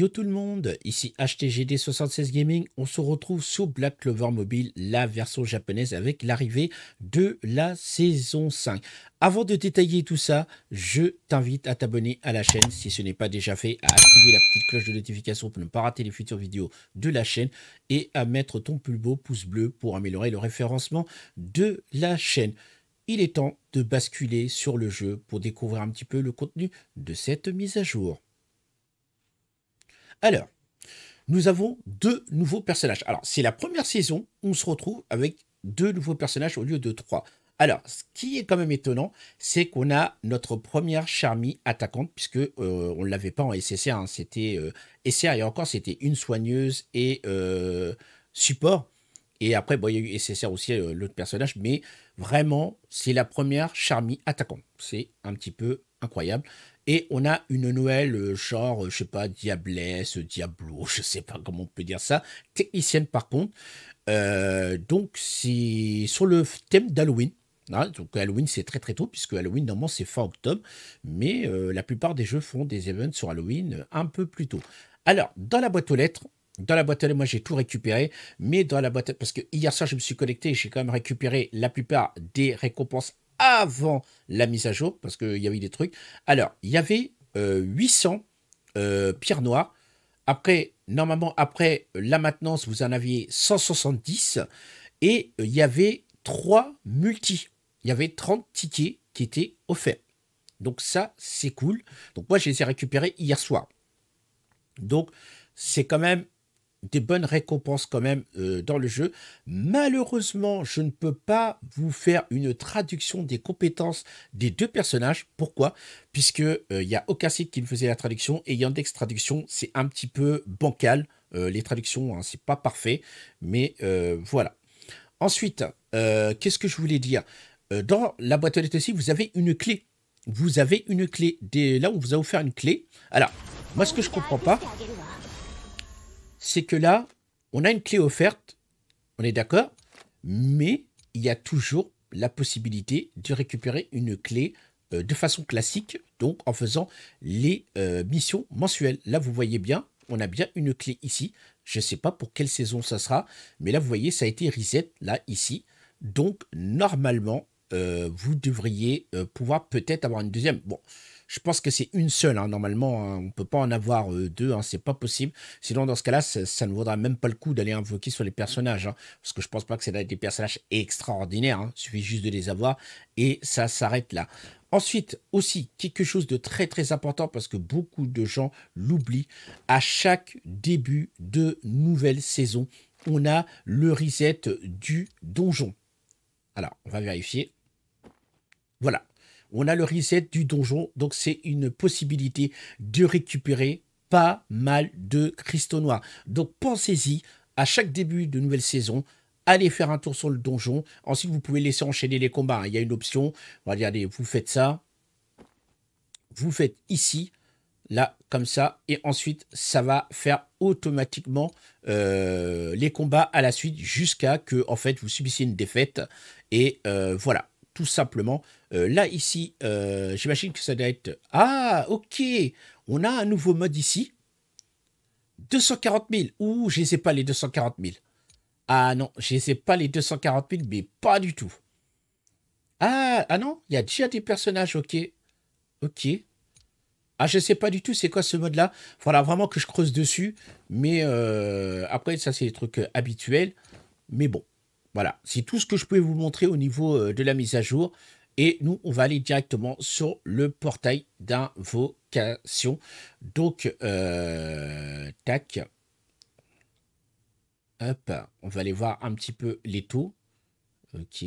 Yo tout le monde, ici HTGD76 Gaming, on se retrouve sous Black Clover Mobile, la version japonaise avec l'arrivée de la saison 5. Avant de détailler tout ça, je t'invite à t'abonner à la chaîne si ce n'est pas déjà fait, à activer la petite cloche de notification pour ne pas rater les futures vidéos de la chaîne et à mettre ton plus beau pouce bleu pour améliorer le référencement de la chaîne. Il est temps de basculer sur le jeu pour découvrir un petit peu le contenu de cette mise à jour. Alors, nous avons deux nouveaux personnages. Alors, c'est la première saison, on se retrouve avec deux nouveaux personnages au lieu de trois. Alors, ce qui est quand même étonnant, c'est qu'on a notre première Charmy attaquante, puisque euh, on ne l'avait pas en SSR, hein, c'était euh, SSR et encore c'était une soigneuse et euh, support. Et après, bon, il y a eu SSR aussi, l'autre personnage, mais vraiment, c'est la première Charmy attaquante. C'est un petit peu incroyable. Et on a une nouvelle euh, genre, euh, je sais pas, Diablesse, Diablo, je sais pas comment on peut dire ça, technicienne par contre. Euh, donc c'est sur le thème d'Halloween. Hein. donc Halloween c'est très très tôt puisque Halloween normalement c'est fin octobre, mais la plupart des jeux font des events sur Halloween un peu plus tôt. Alors dans la boîte aux lettres, dans la boîte aux lettres, moi j'ai tout récupéré, mais dans la boîte parce que hier soir je me suis connecté, j'ai quand même récupéré la plupart des récompenses avant la mise à jour, parce qu'il y avait des trucs. Alors, il y avait 800 euh, euh, pierres noires. Après, normalement, après euh, la maintenance, vous en aviez 170. Et il y avait 3 multi. Il y avait 30 tickets qui étaient offerts. Donc ça, c'est cool. Donc moi, je les ai récupérés hier soir. Donc c'est quand même des bonnes récompenses quand même euh, dans le jeu. Malheureusement, je ne peux pas vous faire une traduction des compétences des deux personnages. Pourquoi Puisque il euh, y a aucun site qui ne faisait la traduction et Yandex Traduction, c'est un petit peu bancal. Euh, les traductions, ce hein, c'est pas parfait, mais voilà. Ensuite, qu'est-ce que je voulais dire Dans la boîte aux lettres aussi, vous avez une clé. Vous avez une clé. Là, on vous a offert une clé. Alors, moi, ce que je comprends pas, c'est que là, on a une clé offerte, on est d'accord, mais il y a toujours la possibilité de récupérer une clé euh, de façon classique, donc en faisant les euh, missions mensuelles. Là, vous voyez bien, on a bien une clé ici. Je ne sais pas pour quelle saison ça sera, mais là, vous voyez, ça a été reset, là, ici. Donc, normalement, euh, vous devriez pouvoir peut-être avoir une deuxième. Bon, je pense que c'est une seule. Hein. Normalement, hein, on ne peut pas en avoir euh, deux. ce hein. C'est pas possible. Sinon, dans ce cas-là, ça, ne vaudra même pas le coup d'aller invoquer sur les personnages. Parce que je pense pas que c'est des personnages extraordinaires. Il suffit juste de les avoir. Et ça s'arrête là. Ensuite, aussi, quelque chose de très très important parce que beaucoup de gens l'oublient, à chaque début de nouvelle saison, on a le reset du donjon. Alors, on va vérifier. Voilà, on a le reset du donjon, donc c'est une possibilité de récupérer pas mal de cristaux noirs. Donc pensez-y, à chaque début de nouvelle saison, allez faire un tour sur le donjon. Ensuite, vous pouvez laisser enchaîner les combats. Il y a une option, regardez, vous faites ça, vous faites ici, là, comme ça, et ensuite, ça va faire automatiquement euh, les combats à la suite jusqu'à que, en fait, vous subissiez une défaite. Et euh, voilà, tout simplement, euh, là, ici, euh, j'imagine que ça doit être... Ah, ok, on a un nouveau mode ici. 240 000. Ouh, je ne sais pas les 240 000. Ah non, je ne sais pas les 240 000, mais pas du tout. Ah, ah non, il y a déjà des personnages, ok. Ok. Ah, je ne sais pas du tout c'est quoi ce mode-là. Voilà vraiment que je creuse dessus. Mais euh, après, ça, c'est des trucs habituels. Mais bon, voilà. C'est tout ce que je pouvais vous montrer au niveau de la mise à jour. Et nous, on va aller directement sur le portail d'invocation. Donc, euh, tac. Hop, on va aller voir un petit peu les taux. Ok.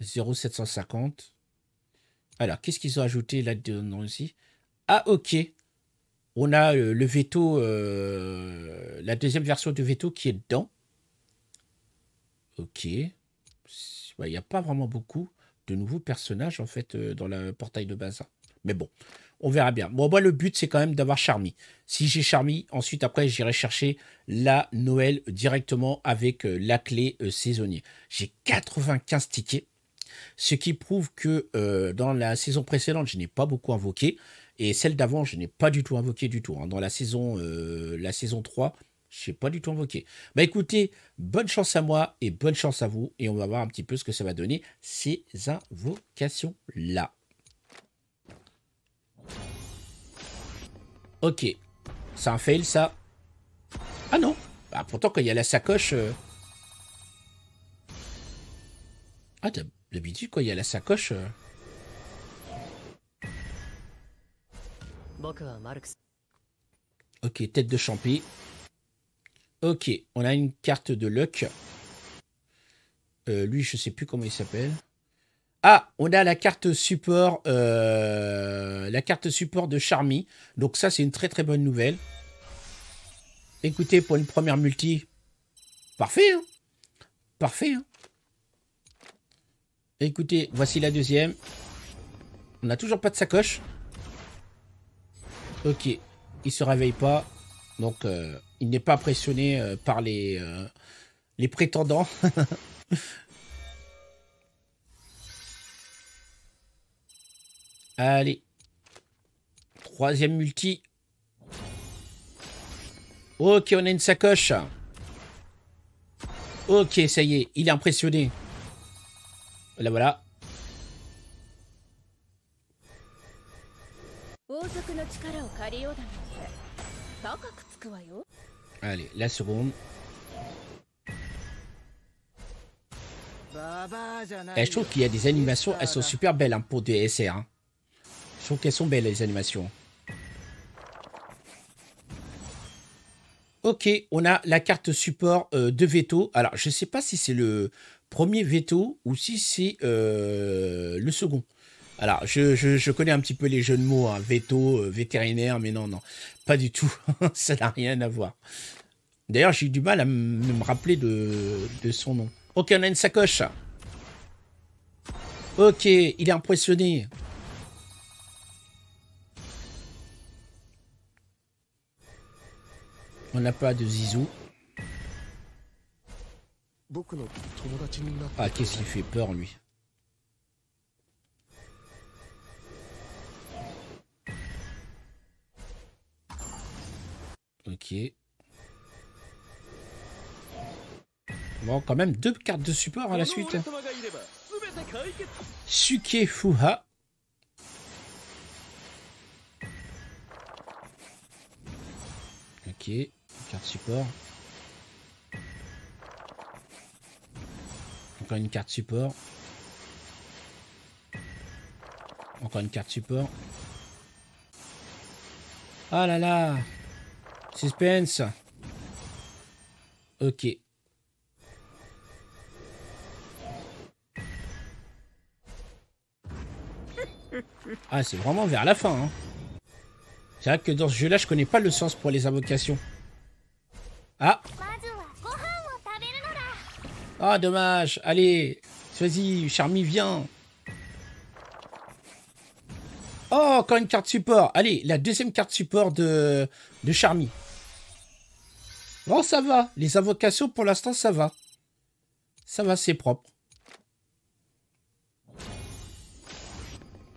0,750. Alors, qu'est-ce qu'ils ont ajouté là-dedans aussi Ah, ok. On a euh, le veto, euh, la deuxième version du veto qui est dedans. Ok. Il n'y a pas vraiment beaucoup de nouveaux personnages en fait euh, dans le portail de base, hein. Mais bon, on verra bien. Bon, moi, le but, c'est quand même d'avoir Charmy. Si j'ai Charmy, ensuite, après, j'irai chercher la Noël directement avec euh, la clé euh, saisonnier. J'ai 95 tickets, ce qui prouve que dans la saison précédente, je n'ai pas beaucoup invoqué. Et celle d'avant, je n'ai pas du tout invoqué du tout. Hein. Dans la saison, la saison 3, je ne sais pas du tout invoqué. Bah écoutez, bonne chance à moi et bonne chance à vous. Et on va voir un petit peu ce que ça va donner, ces invocations-là. Ok. C'est un fail, ça Ah non bah, Pourtant, quand il y a la sacoche... Euh, ah, d'habitude, quand il y a la sacoche... Euh, ok, tête de champi. Ok, on a une carte de luck. Euh, lui, je sais plus comment il s'appelle. Ah, on a la carte support, euh, la carte support de Charmy. Donc ça, c'est une très très bonne nouvelle. Écoutez, pour une première multi, parfait. Hein parfait. Hein Écoutez, voici la deuxième. On n'a toujours pas de sacoche. Ok, il se réveille pas. Donc, euh, il n'est pas impressionné euh, par les, euh, les prétendants. Allez. Troisième multi. Ok, on a une sacoche. Ok, ça y est, il est impressionné. Voilà, voilà. Allez, la seconde. Eh, je trouve qu'il y a des animations, elles sont super belles hein, pour des SR. Hein. Je trouve qu'elles sont belles les animations. Ok, on a la carte support euh, de veto. Alors, je ne sais pas si c'est le premier veto ou si c'est euh, le second. Alors, je, je, connais un petit peu les jeux de mots, hein. veto, euh, vétérinaire, mais non, non, pas du tout. ça n'a rien à voir. D'ailleurs, j'ai eu du mal à me rappeler de, de, son nom. Ok, on a une sacoche. Ok, il est impressionné. On n'a pas de zizou. Ah, qu'est-ce qu'il fait peur, lui Bon, quand même, deux cartes de support à la suite. Fuha. Ok, carte support. Encore une carte support. Encore une carte support. Ah là là Suspense. Ok. Ah, c'est vraiment vers la fin. Hein. C'est vrai que dans ce jeu-là, je connais pas le sens pour les invocations. Ah Ah, dommage Allez Vas-y, Charmy, viens Oh, encore une carte support Allez, la deuxième carte support de, de Charmy. Bon ça va. Les invocations, pour l'instant, ça va. Ça va, c'est propre.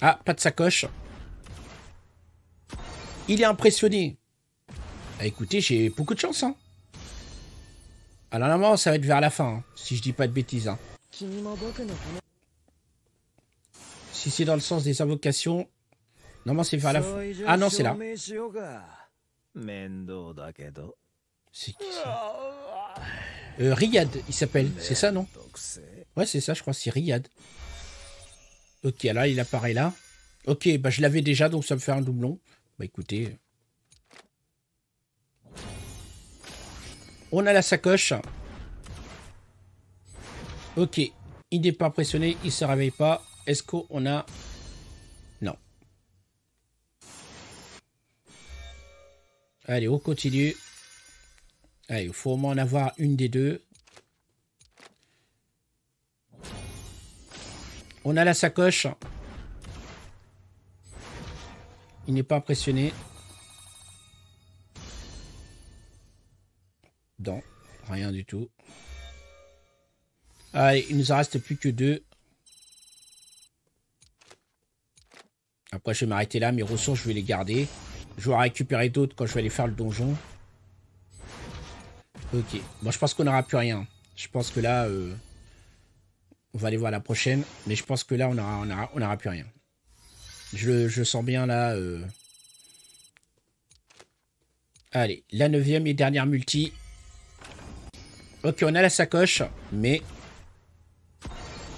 Ah, pas de sacoche. Il est impressionné. Ah, écoutez, j'ai beaucoup de chance. Hein. Alors, ah, normalement, ça va être vers la fin, hein, si je dis pas de bêtises. Hein. Si c'est dans le sens des invocations, normalement, c'est vers la fin. Ah non, c'est là. C'est qui ça euh, Riyad, il s'appelle. C'est ça, non Ouais, c'est ça, je crois, c'est Riyad. Ok, là, il apparaît là. Ok, bah je l'avais déjà, donc ça me fait un doublon. Bah écoutez. On a la sacoche. Ok, il n'est pas impressionné, il se réveille pas. Est-ce qu'on a... Non. Allez, on continue. Allez, il faut au moins en avoir une des deux. On a la sacoche. Il n'est pas impressionné. Non, rien du tout. Allez, il nous en reste plus que deux. Après, je vais m'arrêter là. Mes ressources, je vais les garder. Je vais en récupérer d'autres quand je vais aller faire le donjon. Ok. Bon, je pense qu'on n'aura plus rien. Je pense que là, euh, on va aller voir la prochaine. Mais je pense que là, on n'aura on aura plus rien. Je, sens bien là. Euh. Allez, la neuvième et dernière multi. Ok, on a la sacoche, mais...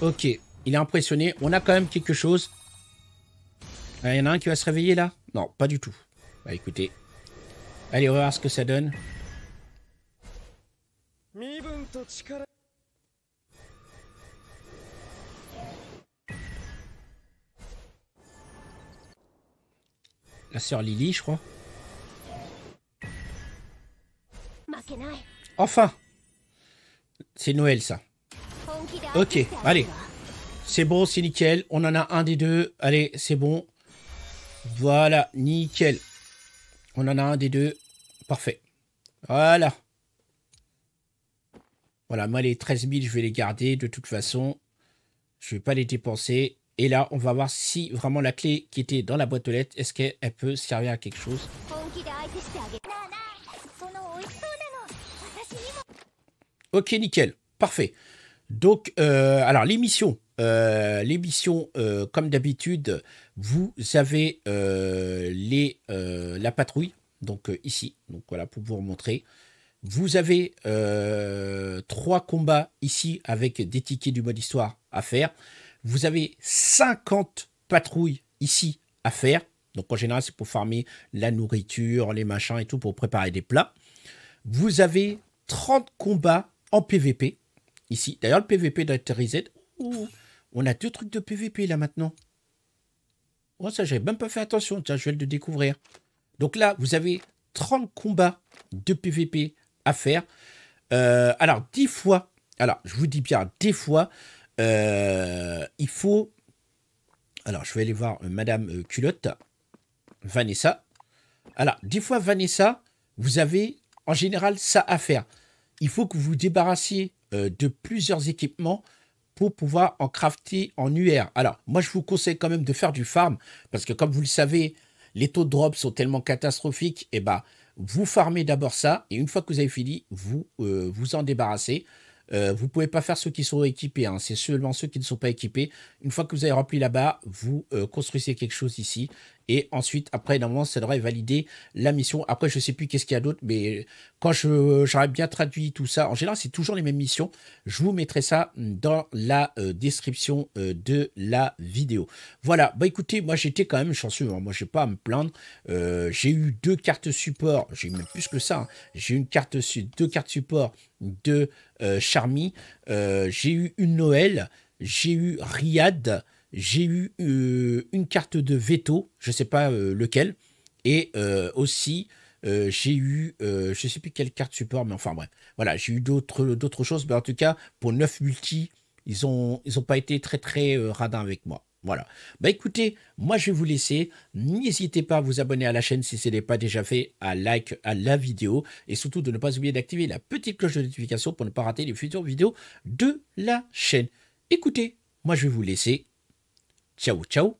Ok, il est impressionné. On a quand même quelque chose. Il ah, y en a un qui va se réveiller là Non, pas du tout. Bah écoutez. Allez, on va voir ce que ça donne. La sœur Lily, je crois. Enfin C'est Noël, ça. Ok, allez. C'est bon, c'est nickel. On en a un des deux. Allez, c'est bon. Voilà, nickel. On en a un des deux. Parfait. Voilà. Voilà, moi les 13 000, je vais les garder de toute façon. Je ne vais pas les dépenser. Et là, on va voir si vraiment la clé qui était dans la boîte aux lettres, est-ce qu'elle peut servir à quelque chose Ok, nickel. Parfait. Donc, euh, alors, l'émission. missions, euh, l'émission, euh, comme d'habitude, vous avez euh, les, la patrouille, donc ici, donc voilà, pour vous montrer vous avez 3 euh, trois combats ici avec des tickets du mode histoire à faire. Vous avez 50 patrouilles ici à faire. Donc en général, c'est pour farmer la nourriture, les machins et tout, pour préparer des plats. Vous avez 30 combats en PVP. Ici, d'ailleurs, le PVP reset. On a deux trucs de PVP là maintenant. oh, ça, j'avais même pas fait attention. Tiens, je vais le découvrir. Donc là, vous avez 30 combats de PVP faire. Euh, alors, dix fois, alors, je vous dis bien, des fois, euh, il faut. Alors, je vais aller voir euh, Madame Culotte, Vanessa. Alors, dix fois, Vanessa, vous avez en général ça à faire. Il faut que vous vous débarrassiez de plusieurs équipements pour pouvoir en crafter en UR. Alors, moi, je vous conseille quand même de faire du farm, parce que comme vous le savez, les taux de drop sont tellement catastrophiques, et eh bah ben, vous farmez d'abord ça, et une fois que vous avez fini, vous euh, vous en débarrassez. Euh, vous ne pouvez pas faire ceux qui sont équipés, hein. c'est seulement ceux qui ne sont pas équipés. Une fois que vous avez rempli là-bas, vous euh, construisez quelque chose ici et ensuite, après, normalement, ça devrait valider la mission. Après, je ne sais plus qu'est-ce qu'il y a d'autre, mais quand j'aurai bien traduit tout ça, en général, c'est toujours les mêmes missions. Je vous mettrai ça dans la euh, description euh, de la vidéo. Voilà, bah écoutez, moi j'étais quand même chanceux. Hein. Moi, je n'ai pas à me plaindre. Euh, j'ai eu deux cartes support. J'ai même plus que ça. Hein. J'ai une carte deux cartes support de Charmy. j'ai eu une Noël. J'ai eu Riyad j'ai eu euh, une carte de veto, je ne sais pas euh, lequel, et euh, aussi j'ai eu, je ne sais plus quelle carte support, mais enfin bref, voilà, j'ai eu d'autres choses, mais en tout cas, pour 9 multi, ils n'ont ils ont pas été très très radins avec moi. Voilà. Bah écoutez, moi je vais vous laisser. N'hésitez pas à vous abonner à la chaîne si ce n'est pas déjà fait, à like à la vidéo et surtout de ne pas oublier d'activer la petite cloche de notification pour ne pas rater les futures vidéos de la chaîne. Écoutez, moi je vais vous laisser 舅舅。